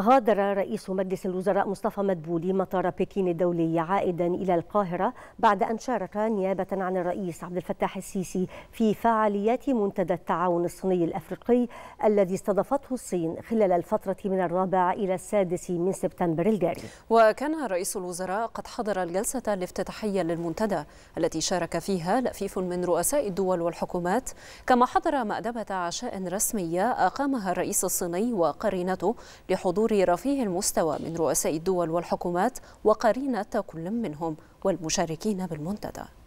غادر رئيس مجلس الوزراء مصطفى مدبولي مطار بكين الدولي عائدا إلى القاهرة بعد أن شارك نيابة عن الرئيس عبد الفتاح السيسي في فعاليات منتدى التعاون الصيني الأفريقي الذي استضافته الصين خلال الفترة من الرابع إلى السادس من سبتمبر الجاري وكان رئيس الوزراء قد حضر الجلسة الافتتاحية للمنتدى التي شارك فيها لفيف من رؤساء الدول والحكومات كما حضر مأدبة عشاء رسمية أقامها الرئيس الصيني وقرينته لحضور حضور رفيع المستوى من رؤساء الدول والحكومات وقرينة كل منهم والمشاركين بالمنتدى